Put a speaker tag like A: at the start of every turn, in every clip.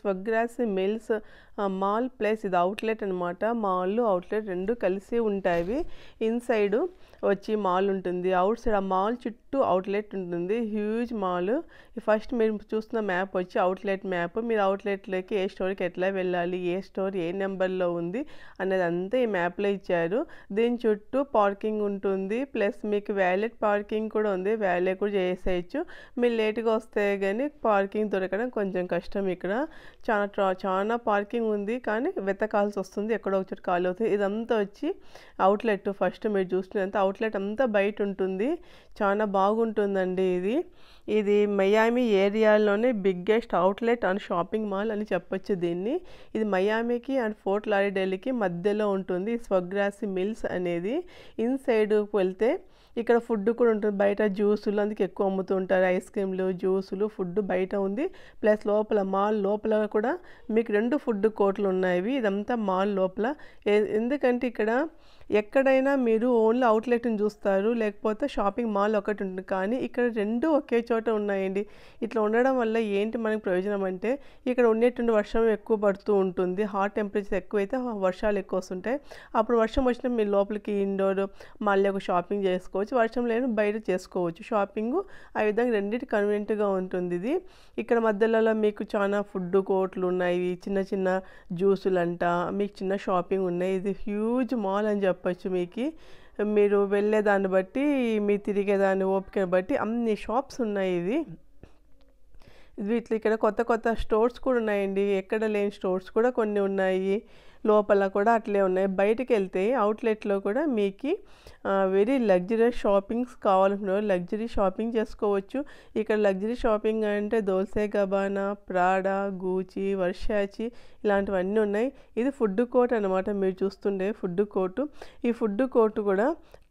A: స్వగ్రాసి Mills mall plus ఇది outlet అనమాట mall outlet రెండు కలిసి ఉంటాయి ఇన్సైడ్ వచ్చి మాల్ ఉంటుంది అవుట్ సైడ్ ఆ మాల్ చుట్టూ అవుట్లెట్ ఉంటుంది హ్యూజ్ మాల్ ఫస్ట్ మీరు చూస్తున్న మ్యాప్ వచ్చి అవుట్లెట్ మ్యాప్ మీరు అవుట్లెట్లోకి ఏ స్టోర్కి ఎట్లా వెళ్ళాలి ఏ స్టోర్ ఏ నెంబర్లో ఉంది అనేది అంతా ఈ మ్యాప్లో ఇచ్చారు దీని చుట్టూ పార్కింగ్ ఉంటుంది ప్లస్ మీకు వ్యాలెట్ పార్కింగ్ కూడా ఉంది వ్యాలెట్ కూడా చేసేయచ్చు మీరు లేట్గా వస్తే కానీ పార్కింగ్ దొరకడం కొంచెం కష్టం ఇక్కడ చాలా చాలా పార్కింగ్ ఉంది కానీ వెతకాల్సి వస్తుంది ఎక్కడో ఒకటి ఖాళీ అవుతుంది ఇదంతా వచ్చి అవుట్లెట్ ఫస్ట్ మీరు చూసినంత అవుట్లెట్ అంతా బయట ఉంటుంది చాలా బాగుంటుందండి ఇది ఇది మయామి ఏరియాలోనే biggest outlet and shopping mall అని చెప్పొచ్చు దీన్ని ఇది మయామికి అండ్ ఫోర్ట్ డెల్లీకి మధ్యలో ఉంటుంది స్వగ్రాసి మిల్స్ అనేది ఇన్సైడ్కి వెళ్తే ఇక్కడ ఫుడ్ కూడా ఉంటుంది బయట జ్యూసులు అందుకే ఎక్కువ అమ్ముతూ ఉంటారు ఐస్ క్రీమ్లు జ్యూసులు ఫుడ్ బయట ఉంది ప్లస్ లోపల మాల్ లోపల కూడా మీకు రెండు ఫుడ్ కోట్లు ఉన్నాయి ఇదంతా మాల్ లోపల ఎందుకంటే ఇక్కడ ఎక్కడైనా మీరు ఓన్లీ అవుట్లెట్ని చూస్తారు లేకపోతే షాపింగ్ మాల్ ఒకటి ఉంటుంది కానీ ఇక్కడ రెండు ఒకే చోట ఉన్నాయండి ఇట్లా ఉండడం వల్ల ఏంటి మనకి ప్రయోజనం అంటే ఇక్కడ ఉండేటువంటి వర్షం ఎక్కువ పడుతూ ఉంటుంది హాట్ టెంపరేచర్ ఎక్కువైతే వర్షాలు ఎక్కువ వస్తుంటాయి అప్పుడు వర్షం వచ్చినా మీరు లోపలికి ఇండోర్ మళ్ళీ ఒక షాపింగ్ చేసుకో చేసుకోవచ్చు వర్షం లేని బయట చేసుకోవచ్చు షాపింగ్ ఆ విధంగా రెండింటి కన్వీనియంట్గా ఉంటుంది ఇది ఇక్కడ మధ్యలో మీకు చాలా ఫుడ్ కోట్లు ఉన్నాయి చిన్న చిన్న జ్యూసులు అంట మీకు చిన్న షాపింగ్ ఉన్నాయి ఇది హ్యూజ్ మాల్ అని చెప్పచ్చు మీకు మీరు వెళ్ళేదాన్ని బట్టి మీరు తిరిగే దాని ఓపికను బట్టి అన్ని షాప్స్ ఉన్నాయి ఇది వీటి ఇక్కడ కొత్త కొత్త స్టోర్స్ కూడా ఉన్నాయండి ఎక్కడ లేని స్టోర్స్ కూడా కొన్ని ఉన్నాయి లోపల కూడా అట్లే ఉన్నాయి బయటకు వెళ్తే అవుట్లెట్లో కూడా మీకు వెరీ లగ్జరీ షాపింగ్స్ కావాలనుకున్న లగ్జరీ షాపింగ్ చేసుకోవచ్చు ఇక్కడ లగ్జరీ షాపింగ్ అంటే దోసే గబానా ప్రాడా గూచి వర్షాచి ఇలాంటివన్నీ ఉన్నాయి ఇది ఫుడ్ కోర్ట్ అనమాట మీరు చూస్తుండే ఫుడ్ కోర్టు ఈ ఫుడ్ కోర్టు కూడా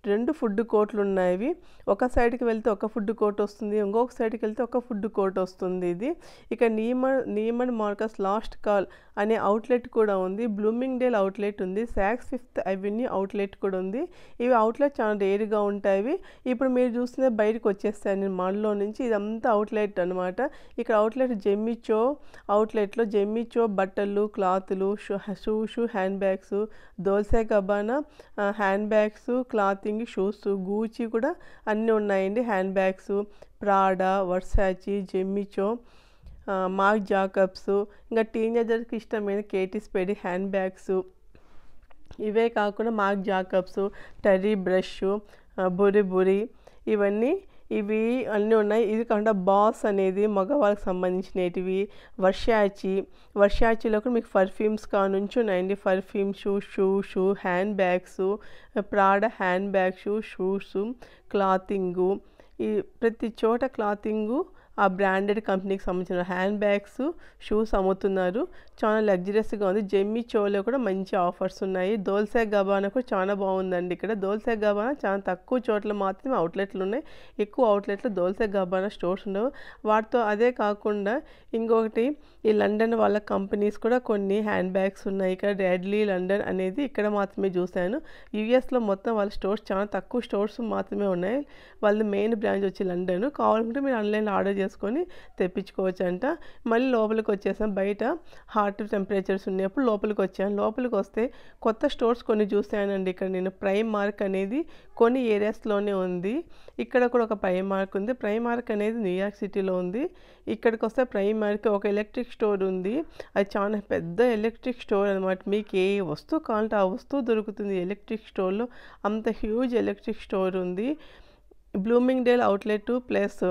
A: రెండు ఫుడ్ కోర్ట్లు ఉన్నాయి ఒక సైడ్కి వెళ్తే ఒక ఫుడ్ కోర్ట్ వస్తుంది ఇంకొక సైడ్కి వెళ్తే ఒక ఫుడ్ కోర్ట్ వస్తుంది ఇది ఇక నియమ నియమన్ మార్కస్ లాస్ట్ కాల్ అనే అవుట్లెట్ కూడా ఉంది బ్లూమింగ్ డేల్ అవుట్లెట్ ఉంది శాక్స్ ఫిఫ్త్ అవెన్యూ అవుట్లెట్ కూడా ఉంది ఇవి అవుట్లెట్ చాలా రేరుగా ఉంటాయి ఇప్పుడు మీరు చూసిన బయటకు వచ్చేస్తాయి నేను మాల్లో నుంచి ఇదంతా అవుట్లెట్ అనమాట ఇక్కడ అవుట్లెట్ జెమ్మిచో అవుట్లెట్లో జెమ్మిచో బట్టలు క్లాతులు shoe shoe hand bags Dolce Gabbana hand bags clothing shoes Gucci కూడా అన్నీ ఉన్నాయండి హ్యాండ్ బ్యాగ్స్ Prada Versace Jimmy Choo Marc Jacobs ఇంకా టీనేజర్స్కి ఇష్టమైన కేటీ పెడి హ్యాండ్ బ్యాగ్స్ ఇవే కాకుండా Marc Jacobs Tory Burch Burberry ఇవన్నీ ఇవి అన్నీ ఉన్నాయి ఇది కాకుండా బాస్ అనేది మగవాళ్ళకి సంబంధించినవి వర్షాచి వర్షాచిలో కూడా మీకు పర్ఫ్యూమ్స్ కానుంచి ఉన్నాయండి perfumes shoe shoe hand bags Prada hand bags shoes clothing ఈ ప్రతి చోట క్లాతింగు ఆ బ్రాండెడ్ కంపెనీకి సంబంధించిన హ్యాండ్ బ్యాగ్స్ షూస్ అమ్ముతున్నారు చాలా లగ్జరియస్గా ఉంది జెమ్మి చోలో కూడా మంచి ఆఫర్స్ ఉన్నాయి దోల్సే గబానా కూడా చాలా బాగుందండి ఇక్కడ దోల్సే గబానా చాలా తక్కువ చోట్ల మాత్రమే అవుట్లెట్లు ఉన్నాయి ఎక్కువ అవుట్లెట్లు దోల్సే గబానా స్టోర్స్ ఉండవు వాటితో అదే కాకుండా ఇంకొకటి ఈ లండన్ వాళ్ళ కంపెనీస్ కూడా కొన్ని హ్యాండ్ బ్యాగ్స్ ఉన్నాయి ఇక్కడ రెడ్లీ లండన్ అనేది ఇక్కడ మాత్రమే చూశాను యూఎస్లో మొత్తం వాళ్ళ స్టోర్స్ చాలా తక్కువ స్టోర్స్ మాత్రమే ఉన్నాయి వాళ్ళ మెయిన్ బ్రాంచ్ వచ్చి లండన్ కావాలంటే మీరు ఆన్లైన్లో ఆర్డర్ చేస్తారు చేసుకొని తెప్పించుకోవచ్చు అంట మళ్ళీ లోపలికి వచ్చేసాం బయట హార్ట్ టెంపరేచర్స్ ఉన్నప్పుడు లోపలికి వచ్చాను లోపలికి వస్తే కొత్త స్టోర్స్ కొన్ని చూసానండి ఇక్కడ నేను ప్రైమ్ మార్క్ అనేది కొన్ని ఏరియాస్లోనే ఉంది ఇక్కడ కూడా ఒక ప్రైమ్ మార్క్ ఉంది ప్రైమ్ మార్క్ అనేది న్యూయార్క్ సిటీలో ఉంది ఇక్కడికి వస్తే ప్రైమ్ మార్క్ ఒక ఎలక్ట్రిక్ స్టోర్ ఉంది అది చాలా పెద్ద ఎలక్ట్రిక్ స్టోర్ అనమాట మీకు ఏ వస్తువు కావాలంటే ఆ వస్తువు దొరుకుతుంది ఎలక్ట్రిక్ స్టోర్లో అంత హ్యూజ్ ఎలక్ట్రిక్ స్టోర్ ఉంది Bloomingdale outlet plus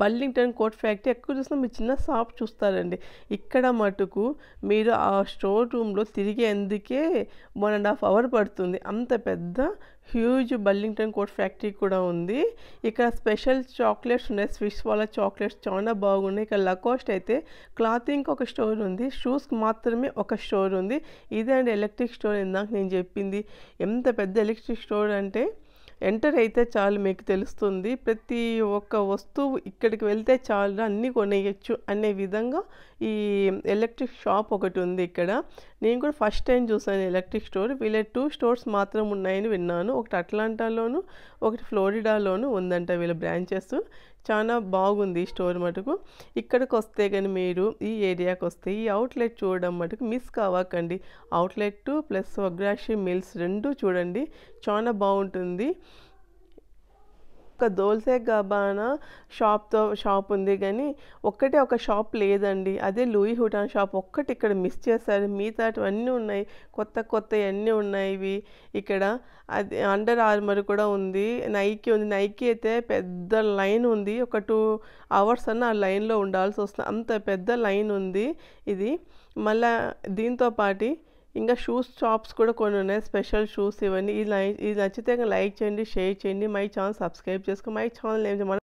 A: Burlington coat factory ఎక్కువ చూసినా మీరు చిన్న షాప్ చూస్తారండి ఇక్కడ మటుకు మీరు ఆ స్టోర్ రూమ్లో తిరిగేందుకే వన్ అండ్ హాఫ్ అవర్ పడుతుంది అంత పెద్ద హ్యూజ్ బల్లింగ్టన్ కోట్ ఫ్యాక్టరీ కూడా ఉంది ఇక్కడ స్పెషల్ చాక్లెట్స్ ఉన్నాయి స్విష్ వాళ్ళ చాక్లెట్స్ చాలా బాగున్నాయి ఇక్కడ లకోస్ట్ అయితే క్లాతింగ్ ఒక స్టోర్ ఉంది షూస్కి మాత్రమే ఒక స్టోర్ ఉంది ఇదే అండి ఎలక్ట్రిక్ స్టోర్ ఇందాక నేను చెప్పింది ఎంత పెద్ద ఎలక్ట్రిక్ స్టోర్ అంటే ఎంటర్ అయితే చాలు మీకు తెలుస్తుంది ప్రతి ఒక్క వస్తువు ఇక్కడికి వెళ్తే చాలు అన్నీ కొనేయచ్చు అనే విధంగా ఈ ఎలక్ట్రిక్ షాప్ ఒకటి ఉంది ఇక్కడ నేను కూడా ఫస్ట్ టైం చూసాను ఎలక్ట్రిక్ స్టోర్ వీళ్ళ టూ స్టోర్స్ మాత్రం ఉన్నాయని విన్నాను ఒకటి అట్లాంటాలోను ఒకటి ఫ్లోరిడాలోను ఉందంట వీళ్ళ బ్రాంచెస్ చాలా బాగుంది ఈ స్టోర్ మటుకు ఇక్కడికి వస్తే కానీ మీరు ఈ ఏరియాకి వస్తే ఈ అవుట్లెట్ చూడడం మటుకు మిస్ కావకండి అవుట్లెట్ ప్లస్ వగ్రాషి మిల్స్ రెండు చూడండి చాలా బాగుంటుంది ఒక్క దోల్సే గబానా షాప్తో షాప్ ఉంది కానీ ఒక్కటే ఒక షాప్ లేదండి అదే లూయి హుటాన్ షాప్ ఒక్కటి ఇక్కడ మిస్ చేశారు మిగతాటివన్నీ ఉన్నాయి కొత్త కొత్త అన్నీ ఉన్నాయి ఇవి ఇక్కడ అది అండర్ ఆర్మర్ కూడా ఉంది నైకీ ఉంది నైకీ అయితే పెద్ద లైన్ ఉంది ఒక టూ అవర్స్ అన్న ఆ లైన్లో ఉండాల్సి వస్తుంది అంత పెద్ద లైన్ ఉంది ఇది మళ్ళా దీంతో పాటి ఇంకా షూస్ షాప్స్ కూడా కొన్ని ఉన్నాయి స్పెషల్ షూస్ ఇవన్నీ ఇది నచ్చితే లైక్ చేయండి షేర్ చేయండి మై ఛానల్ సబ్స్క్రైబ్ చేసుకో మై ఛానల్ ఏం